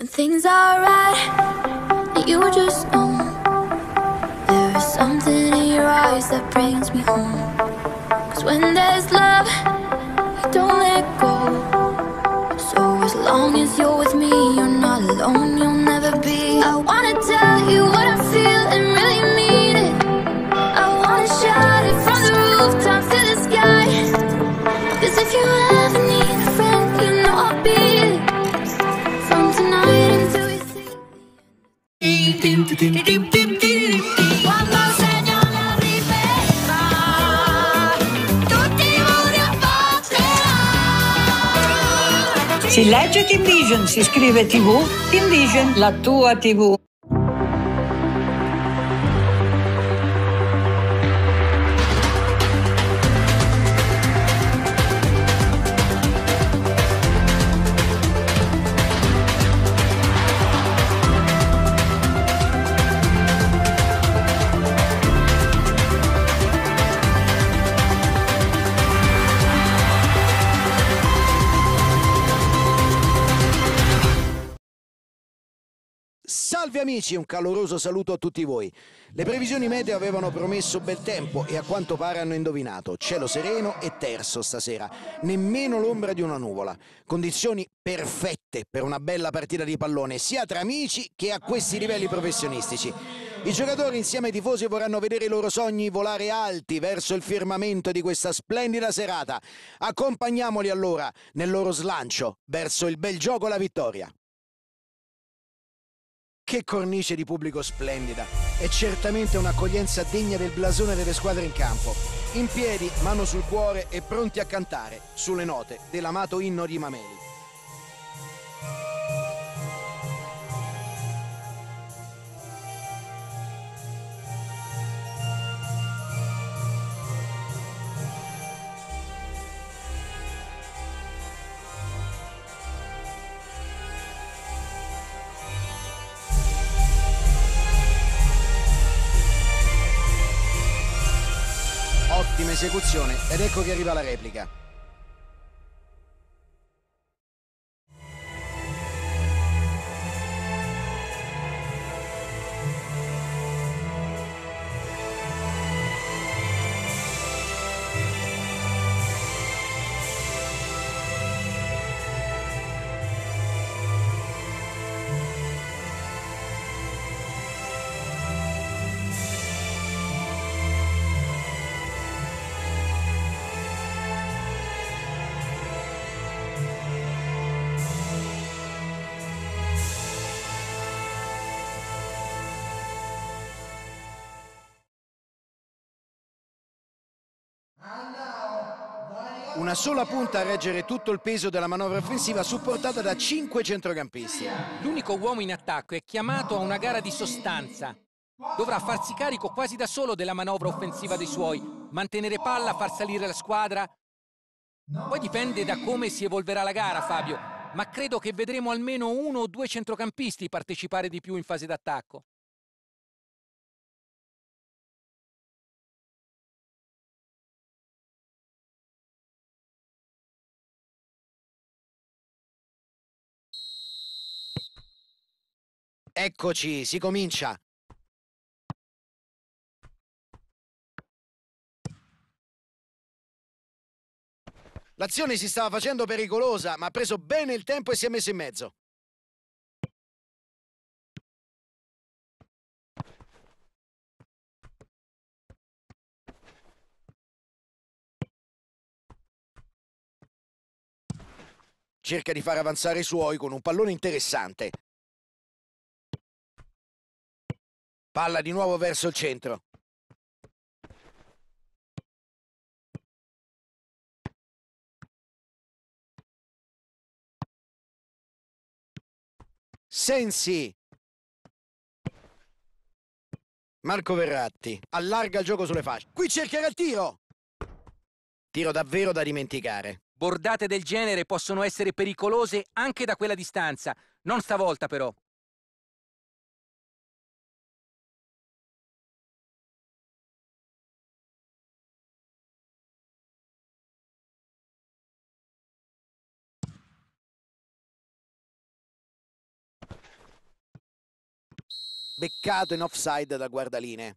When things are right, you just know There is something in your eyes that brings me home Cause when there's love, you don't let go So as long as you're with me, you're not alone, you're Si legge Team Vision, si scrive TV, Team Vision, la tua TV. amici, un caloroso saluto a tutti voi. Le previsioni meteo avevano promesso bel tempo e a quanto pare hanno indovinato. Cielo sereno e terzo stasera, nemmeno l'ombra di una nuvola. Condizioni perfette per una bella partita di pallone, sia tra amici che a questi livelli professionistici. I giocatori insieme ai tifosi vorranno vedere i loro sogni volare alti verso il firmamento di questa splendida serata. Accompagniamoli allora nel loro slancio verso il bel gioco e la vittoria. Che cornice di pubblico splendida! È certamente un'accoglienza degna del blasone delle squadre in campo. In piedi, mano sul cuore e pronti a cantare sulle note dell'amato inno di Mameli. esecuzione ed ecco che arriva la replica. una sola punta a reggere tutto il peso della manovra offensiva supportata da cinque centrocampisti. L'unico uomo in attacco è chiamato a una gara di sostanza. Dovrà farsi carico quasi da solo della manovra offensiva dei suoi, mantenere palla, far salire la squadra. Poi dipende da come si evolverà la gara, Fabio, ma credo che vedremo almeno uno o due centrocampisti partecipare di più in fase d'attacco. Eccoci, si comincia. L'azione si stava facendo pericolosa, ma ha preso bene il tempo e si è messo in mezzo. Cerca di far avanzare i suoi con un pallone interessante. Palla di nuovo verso il centro. Sensi. Marco Verratti allarga il gioco sulle fasce. Qui cercherà il tiro. Tiro davvero da dimenticare. Bordate del genere possono essere pericolose anche da quella distanza. Non stavolta però. beccato in offside da guardaline.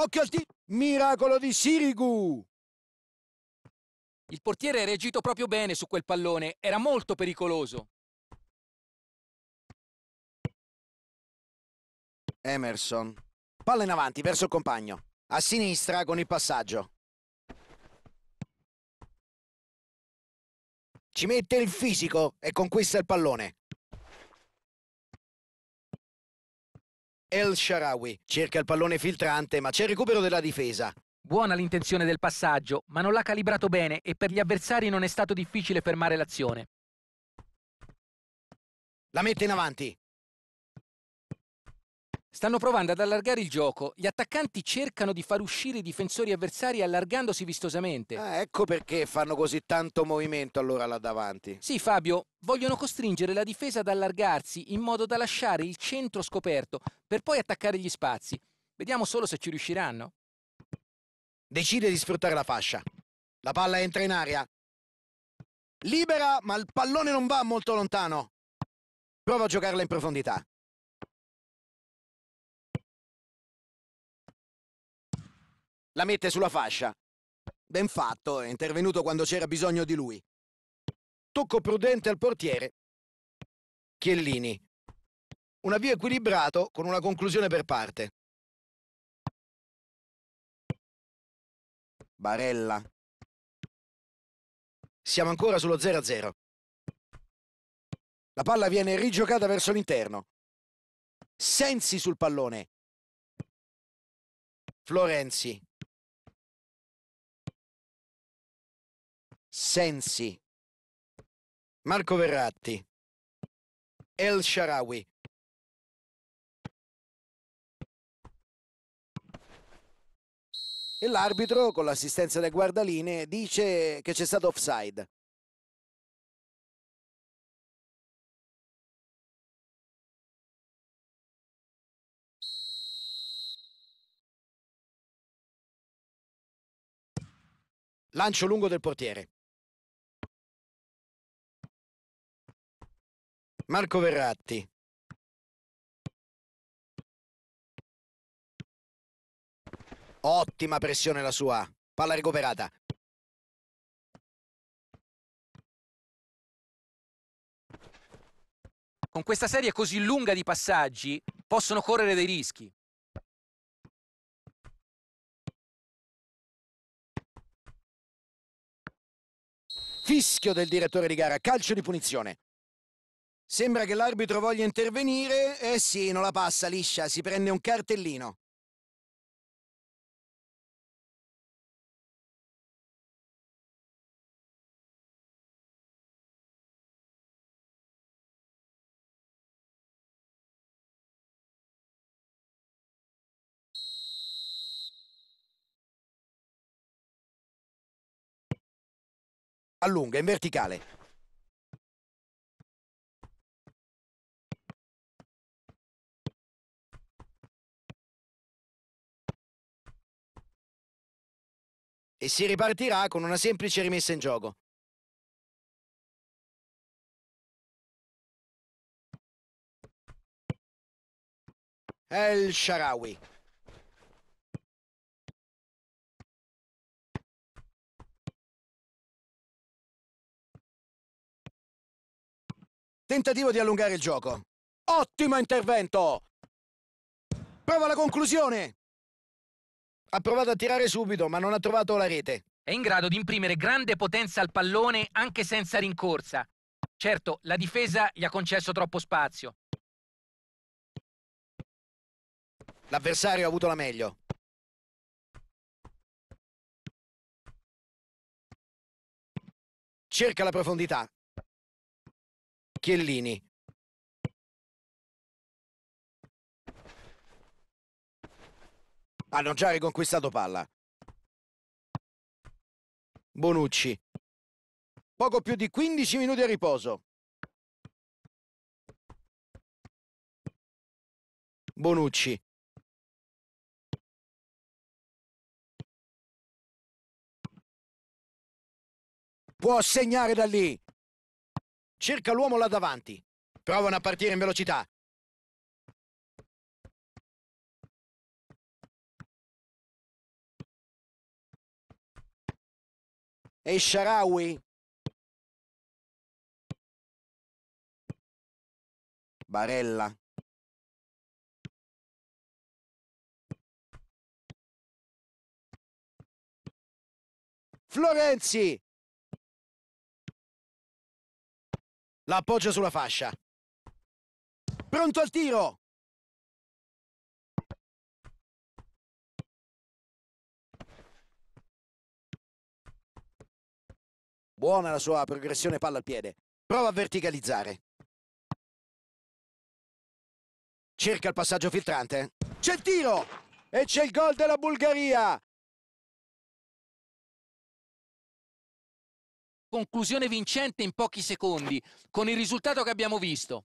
Occhio al tiro! Miracolo di Sirigu! Il portiere è reagito proprio bene su quel pallone, era molto pericoloso. Emerson. Palla in avanti verso il compagno. A sinistra con il passaggio. Ci mette il fisico e conquista il pallone. El Sharawi cerca il pallone filtrante, ma c'è il recupero della difesa. Buona l'intenzione del passaggio, ma non l'ha calibrato bene e per gli avversari non è stato difficile fermare l'azione. La mette in avanti. Stanno provando ad allargare il gioco. Gli attaccanti cercano di far uscire i difensori avversari allargandosi vistosamente. Ah, ecco perché fanno così tanto movimento allora là davanti. Sì, Fabio, vogliono costringere la difesa ad allargarsi in modo da lasciare il centro scoperto per poi attaccare gli spazi. Vediamo solo se ci riusciranno. Decide di sfruttare la fascia. La palla entra in aria. Libera, ma il pallone non va molto lontano. Prova a giocarla in profondità. La mette sulla fascia. Ben fatto, è intervenuto quando c'era bisogno di lui. Tocco prudente al portiere. Chiellini. Un avvio equilibrato con una conclusione per parte. Barella. Siamo ancora sullo 0-0. La palla viene rigiocata verso l'interno. Sensi sul pallone. Florenzi. Sensi, Marco Verratti, El Sharawi. E l'arbitro, con l'assistenza del guardaline, dice che c'è stato offside. Lancio lungo del portiere. Marco Verratti Ottima pressione la sua. Palla recuperata. Con questa serie così lunga di passaggi possono correre dei rischi. Fischio del direttore di gara, calcio di punizione. Sembra che l'arbitro voglia intervenire. Eh sì, non la passa liscia, si prende un cartellino. Allunga in verticale. e si ripartirà con una semplice rimessa in gioco. El Sharawi. Tentativo di allungare il gioco. Ottimo intervento! Prova la conclusione! Ha provato a tirare subito, ma non ha trovato la rete. È in grado di imprimere grande potenza al pallone anche senza rincorsa. Certo, la difesa gli ha concesso troppo spazio. L'avversario ha avuto la meglio. Cerca la profondità. Chiellini. Hanno già riconquistato palla. Bonucci. Poco più di 15 minuti a riposo. Bonucci. Può segnare da lì. Cerca l'uomo là davanti. Provano a partire in velocità. e Sharawi. Barella. Florenzi. L'appoggio sulla fascia. Pronto al tiro. Buona la sua progressione palla al piede. Prova a verticalizzare. Cerca il passaggio filtrante. C'è il tiro! E c'è il gol della Bulgaria! Conclusione vincente in pochi secondi, con il risultato che abbiamo visto.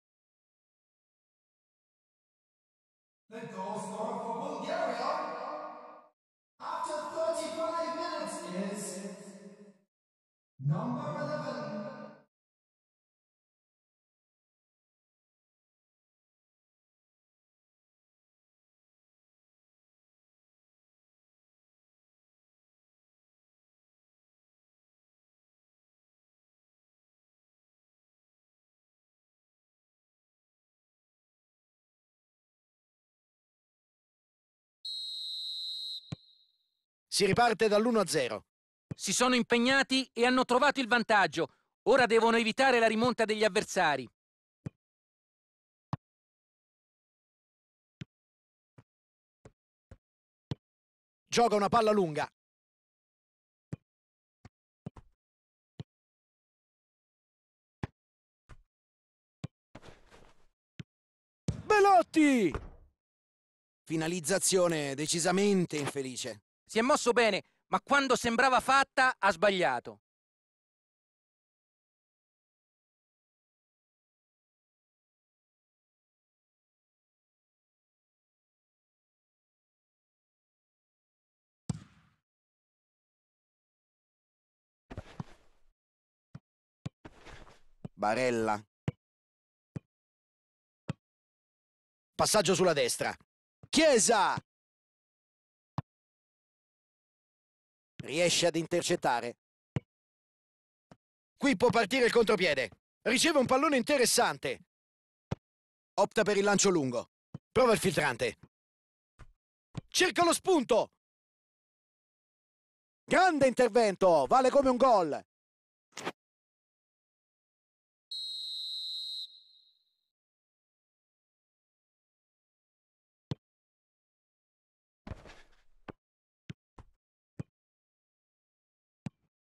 Number 11. Si riparte dall'1 a 0. Si sono impegnati e hanno trovato il vantaggio. Ora devono evitare la rimonta degli avversari. Gioca una palla lunga. Belotti! Finalizzazione decisamente infelice. Si è mosso bene, ma quando sembrava fatta ha sbagliato. Barella. Passaggio sulla destra. Chiesa! riesce ad intercettare. Qui può partire il contropiede. Riceve un pallone interessante. Opta per il lancio lungo. Prova il filtrante. Cerca lo spunto. Grande intervento, vale come un gol.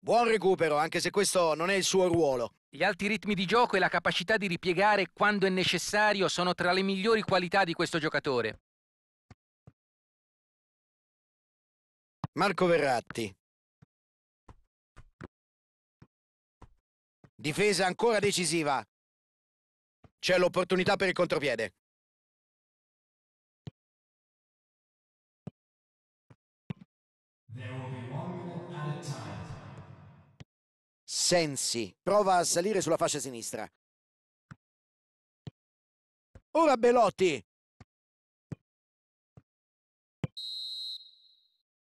Buon recupero, anche se questo non è il suo ruolo. Gli alti ritmi di gioco e la capacità di ripiegare quando è necessario sono tra le migliori qualità di questo giocatore. Marco Verratti. Difesa ancora decisiva. C'è l'opportunità per il contropiede. Devo Sensi. Prova a salire sulla fascia sinistra. Ora Belotti.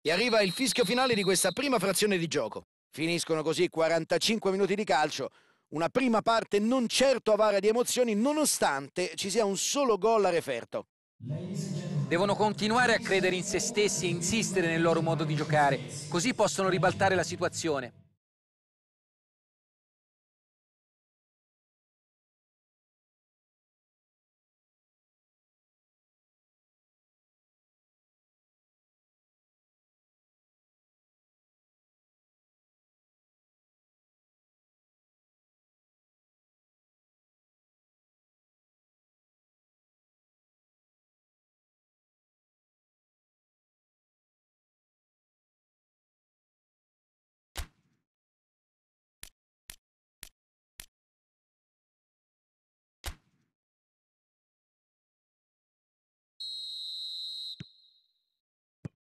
E arriva il fischio finale di questa prima frazione di gioco. Finiscono così 45 minuti di calcio. Una prima parte non certo avara di emozioni, nonostante ci sia un solo gol a referto. Devono continuare a credere in se stessi e insistere nel loro modo di giocare, così possono ribaltare la situazione.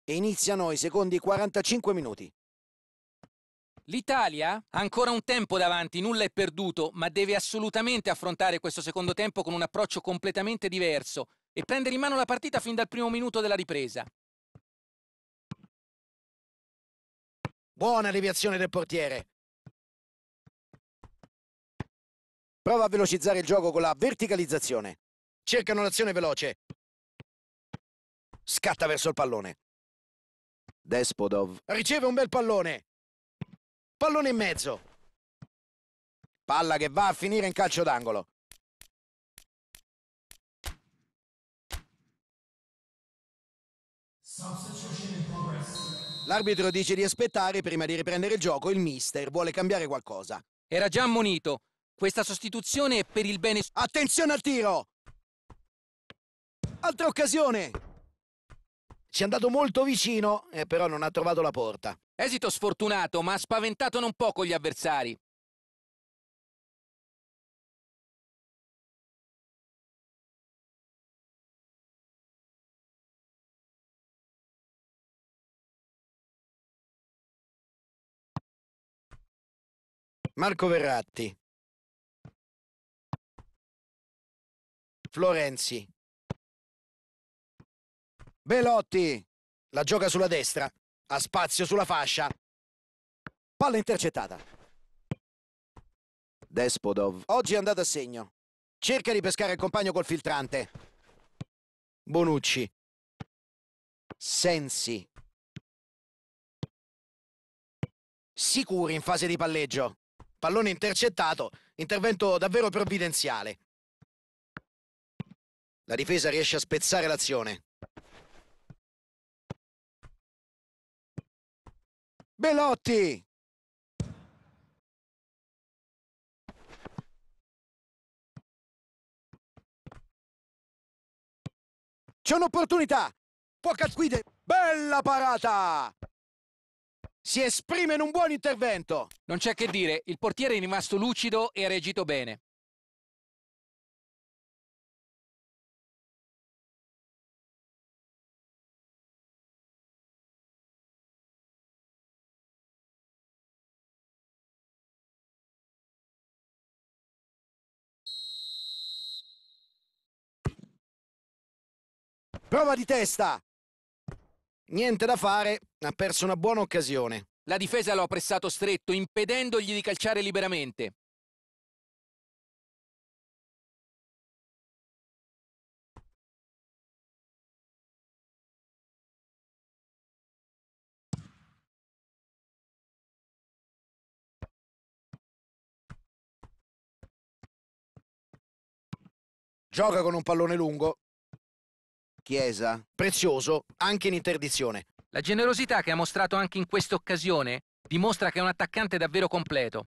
e iniziano i secondi 45 minuti. L'Italia ha ancora un tempo davanti, nulla è perduto, ma deve assolutamente affrontare questo secondo tempo con un approccio completamente diverso e prendere in mano la partita fin dal primo minuto della ripresa. Buona deviazione del portiere. Prova a velocizzare il gioco con la verticalizzazione. Cercano l'azione veloce. Scatta verso il pallone. Despodov riceve un bel pallone. Pallone in mezzo. Palla che va a finire in calcio d'angolo. L'arbitro dice di aspettare prima di riprendere il gioco. Il mister vuole cambiare qualcosa. Era già ammonito. Questa sostituzione è per il bene... Attenzione al tiro! Altra occasione! ci è andato molto vicino, eh, però non ha trovato la porta. Esito sfortunato, ma ha spaventato non poco gli avversari. Marco Verratti. Florenzi. Belotti la gioca sulla destra, ha spazio sulla fascia. Palla intercettata. Despodov. Oggi è andato a segno. Cerca di pescare il compagno col filtrante. Bonucci. Sensi. Sicuri in fase di palleggio. Pallone intercettato. Intervento davvero provvidenziale. La difesa riesce a spezzare l'azione. Belotti! C'è un'opportunità! Può guide! Bella parata! Si esprime in un buon intervento! Non c'è che dire, il portiere è rimasto lucido e ha reagito bene. Prova di testa! Niente da fare, ha perso una buona occasione. La difesa lo ha pressato stretto, impedendogli di calciare liberamente. Gioca con un pallone lungo, Chiesa, prezioso anche in interdizione. La generosità che ha mostrato anche in questa occasione dimostra che è un attaccante davvero completo.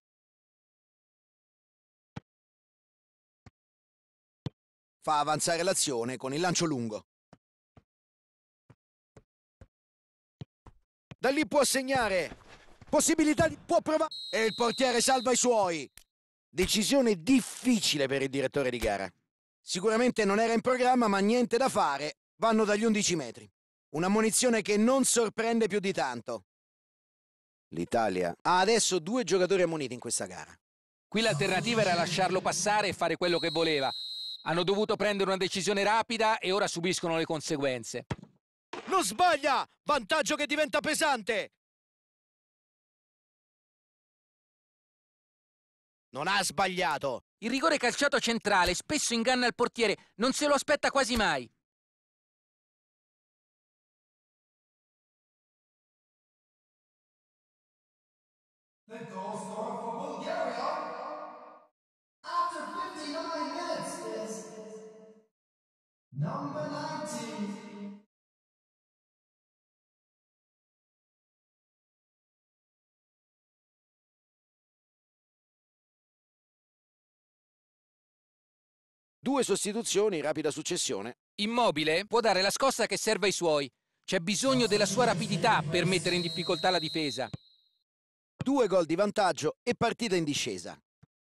Fa avanzare l'azione con il lancio lungo. Da lì può segnare. Possibilità di... può provare. E il portiere salva i suoi. Decisione difficile per il direttore di gara. Sicuramente non era in programma, ma niente da fare vanno dagli 11 metri. Un'ammonizione che non sorprende più di tanto. L'Italia ha adesso due giocatori ammoniti in questa gara. Qui l'alternativa era lasciarlo passare e fare quello che voleva. Hanno dovuto prendere una decisione rapida e ora subiscono le conseguenze. Non sbaglia! Vantaggio che diventa pesante! Non ha sbagliato! Il rigore calciato centrale spesso inganna il portiere, non se lo aspetta quasi mai. the goal scorer for Bulgaria after 59 minutes is number 19. Due sostituzioni, rapida successione. Immobile può dare la scossa che serve ai suoi. C'è bisogno della sua rapidità per mettere in difficoltà la difesa due gol di vantaggio e partita in discesa.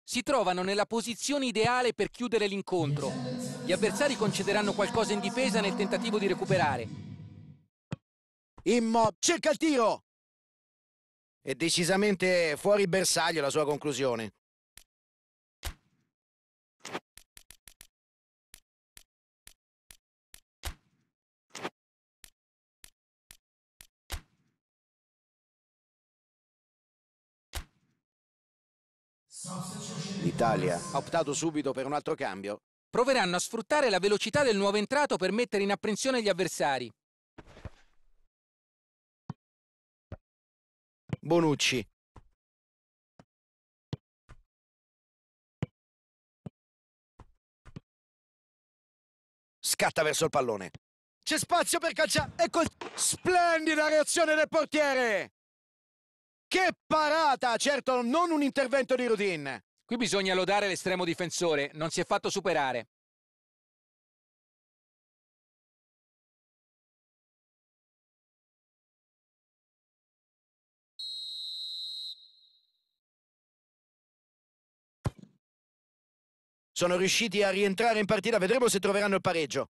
Si trovano nella posizione ideale per chiudere l'incontro. Gli avversari concederanno qualcosa in difesa nel tentativo di recuperare. Immo cerca il tiro! È decisamente fuori bersaglio la sua conclusione. L'Italia ha optato subito per un altro cambio. Proveranno a sfruttare la velocità del nuovo entrato per mettere in apprensione gli avversari. Bonucci. Scatta verso il pallone. C'è spazio per calciare. E col... Splendida reazione del portiere! Che parata! Certo, non un intervento di routine. Qui bisogna lodare l'estremo difensore, non si è fatto superare. Sono riusciti a rientrare in partita, vedremo se troveranno il pareggio.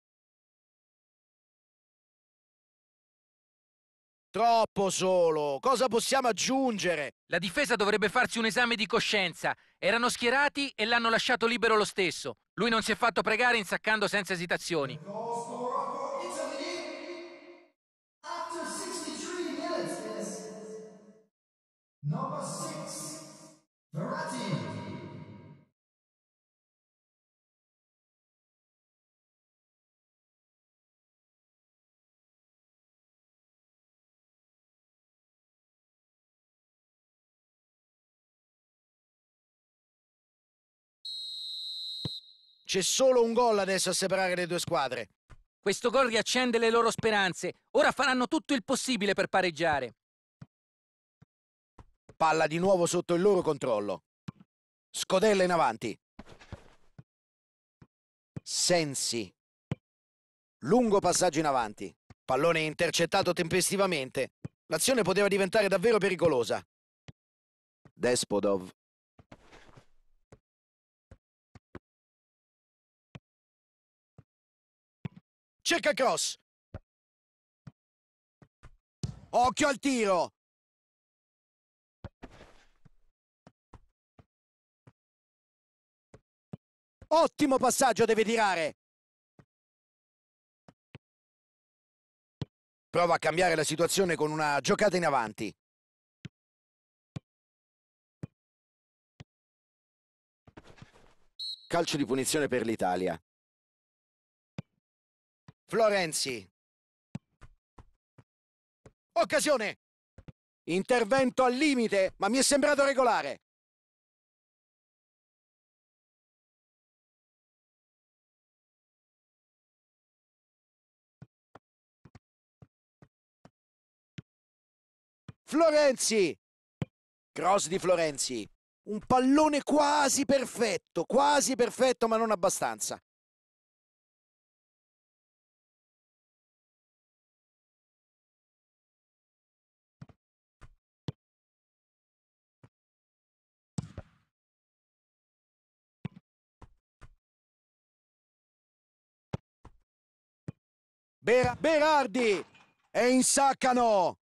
Troppo solo. Cosa possiamo aggiungere? La difesa dovrebbe farsi un esame di coscienza. Erano schierati e l'hanno lasciato libero lo stesso. Lui non si è fatto pregare insaccando senza esitazioni. Number 6, Verratti. C'è solo un gol adesso a separare le due squadre. Questo gol riaccende le loro speranze. Ora faranno tutto il possibile per pareggiare. Palla di nuovo sotto il loro controllo. Scodella in avanti. Sensi. Lungo passaggio in avanti. Pallone intercettato tempestivamente. L'azione poteva diventare davvero pericolosa. Despodov. Cerca cross. Occhio al tiro. Ottimo passaggio deve tirare. Prova a cambiare la situazione con una giocata in avanti. Calcio di punizione per l'Italia. Florenzi. Occasione. Intervento al limite, ma mi è sembrato regolare. Florenzi. Cross di Florenzi. Un pallone quasi perfetto, quasi perfetto, ma non abbastanza. Ber Berardi e insaccano.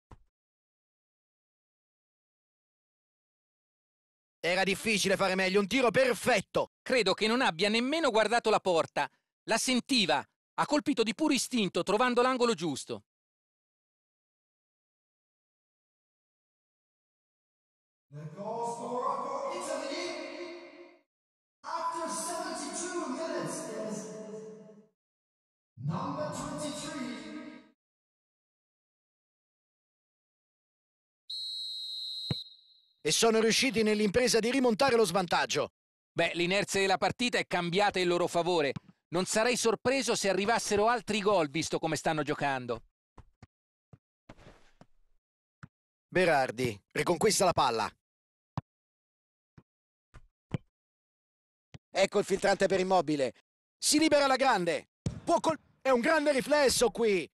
Era difficile fare meglio, un tiro perfetto. Credo che non abbia nemmeno guardato la porta. La sentiva. Ha colpito di puro istinto, trovando l'angolo giusto. Number two. e sono riusciti nell'impresa di rimontare lo svantaggio. Beh, l'inerzia della partita è cambiata in loro favore. Non sarei sorpreso se arrivassero altri gol, visto come stanno giocando. Berardi riconquista la palla. Ecco il filtrante per Immobile. Si libera la grande. Può col... È un grande riflesso qui.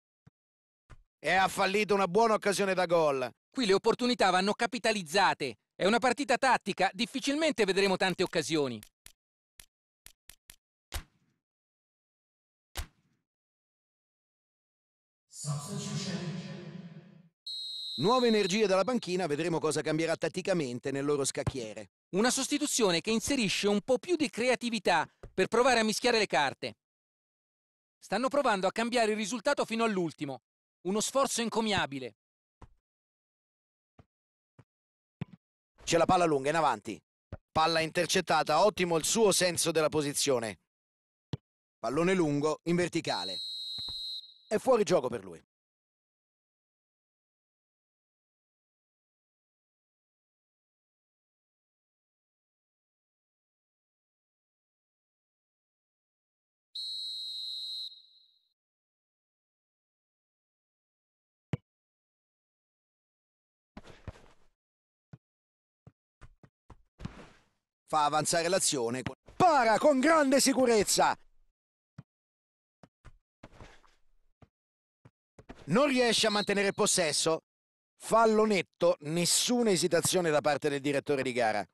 E ha fallito una buona occasione da gol. Qui le opportunità vanno capitalizzate. È una partita tattica, difficilmente vedremo tante occasioni. Nuove energie dalla banchina, vedremo cosa cambierà tatticamente nel loro scacchiere. Una sostituzione che inserisce un po' più di creatività per provare a mischiare le carte. Stanno provando a cambiare il risultato fino all'ultimo. Uno sforzo encomiabile. C'è la palla lunga in avanti. Palla intercettata, ottimo il suo senso della posizione. Pallone lungo in verticale. È fuori gioco per lui. fa avanzare l'azione. Para con grande sicurezza. Non riesce a mantenere possesso. Fallo netto, nessuna esitazione da parte del direttore di gara.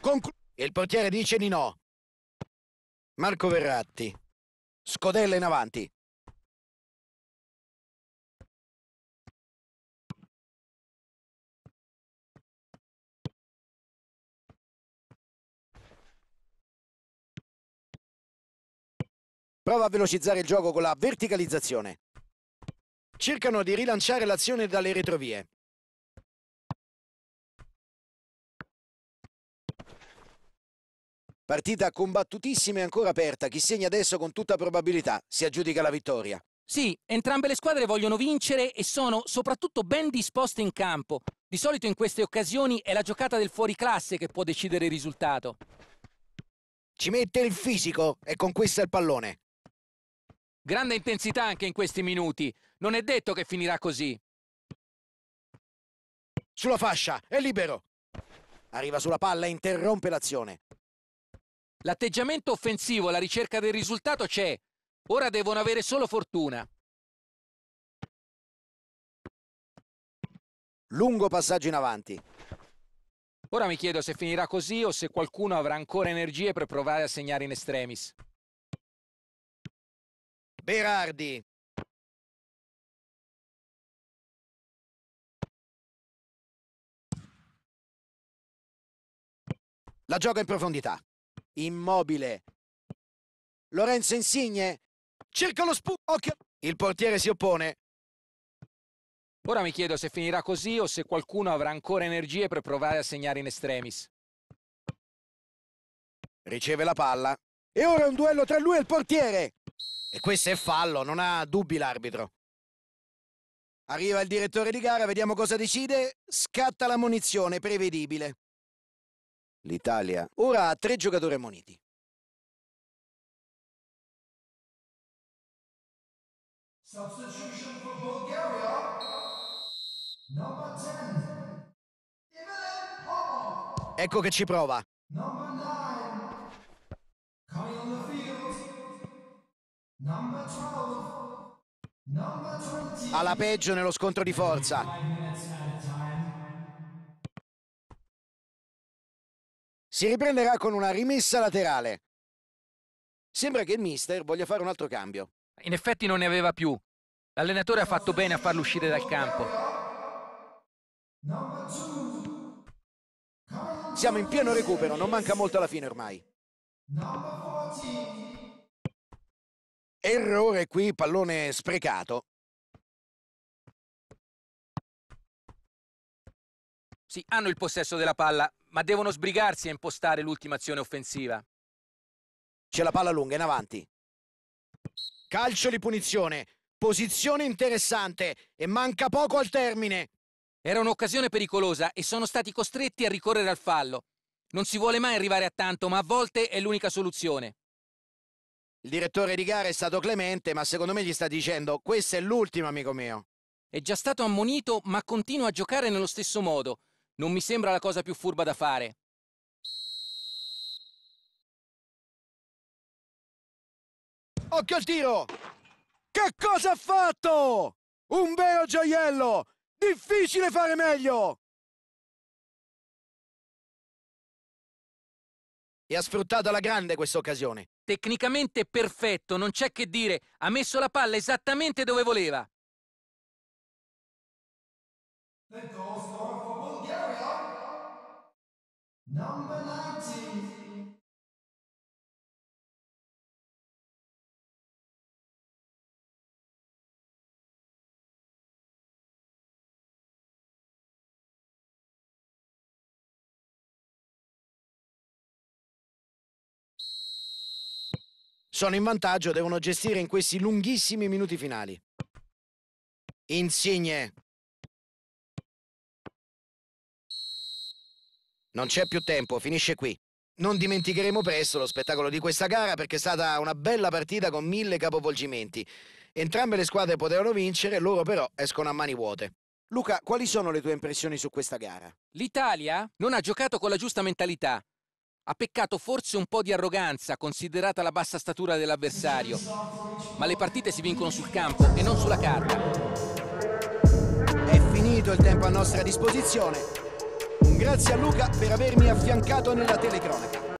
Conclu e il portiere dice di no. Marco Verratti. Scodella in avanti. Prova a velocizzare il gioco con la verticalizzazione. Cercano di rilanciare l'azione dalle retrovie. Partita combattutissima e ancora aperta. Chi segna adesso con tutta probabilità si aggiudica la vittoria. Sì, entrambe le squadre vogliono vincere e sono soprattutto ben disposte in campo. Di solito in queste occasioni è la giocata del fuoriclasse che può decidere il risultato. Ci mette il fisico e conquista il pallone. Grande intensità anche in questi minuti. Non è detto che finirà così. Sulla fascia, è libero. Arriva sulla palla e interrompe l'azione. L'atteggiamento offensivo, la ricerca del risultato c'è. Ora devono avere solo fortuna. Lungo passaggio in avanti. Ora mi chiedo se finirà così o se qualcuno avrà ancora energie per provare a segnare in extremis. Berardi. La gioca in profondità. Immobile. Lorenzo Insigne. Cerca lo Occhio. Il portiere si oppone. Ora mi chiedo se finirà così o se qualcuno avrà ancora energie per provare a segnare in estremis. Riceve la palla. E ora un duello tra lui e il portiere. E questo è fallo, non ha dubbi l'arbitro. Arriva il direttore di gara, vediamo cosa decide. Scatta la munizione, prevedibile. L'Italia ora ha tre giocatori ammoniti. Ecco che ci prova. alla peggio nello scontro di forza. Si riprenderà con una rimessa laterale. Sembra che il mister voglia fare un altro cambio. In effetti non ne aveva più. L'allenatore ha fatto bene a farlo uscire dal campo. Siamo in pieno recupero, non manca molto alla fine ormai. Errore qui, pallone sprecato. Sì, hanno il possesso della palla, ma devono sbrigarsi a impostare l'ultima azione offensiva. C'è la palla lunga in avanti. Calcio di punizione. Posizione interessante e manca poco al termine. Era un'occasione pericolosa e sono stati costretti a ricorrere al fallo. Non si vuole mai arrivare a tanto, ma a volte è l'unica soluzione. Il direttore di gara è stato Clemente, ma secondo me gli sta dicendo Questo è l'ultimo, amico mio. È già stato ammonito, ma continua a giocare nello stesso modo. Non mi sembra la cosa più furba da fare. Occhio al tiro! Che cosa ha fatto? Un vero gioiello! Difficile fare meglio! E ha sfruttato alla grande questa occasione. Tecnicamente perfetto, non c'è che dire, ha messo la palla esattamente dove voleva. Number nine. Sono in vantaggio, devono gestire in questi lunghissimi minuti finali. Insigne. Non c'è più tempo, finisce qui. Non dimenticheremo presto lo spettacolo di questa gara perché è stata una bella partita con mille capovolgimenti. Entrambe le squadre potevano vincere, loro però escono a mani vuote. Luca, quali sono le tue impressioni su questa gara? L'Italia non ha giocato con la giusta mentalità ha peccato forse un po' di arroganza considerata la bassa statura dell'avversario, ma le partite si vincono sul campo e non sulla carta. È finito il tempo a nostra disposizione. grazie a Luca per avermi affiancato nella telecronaca.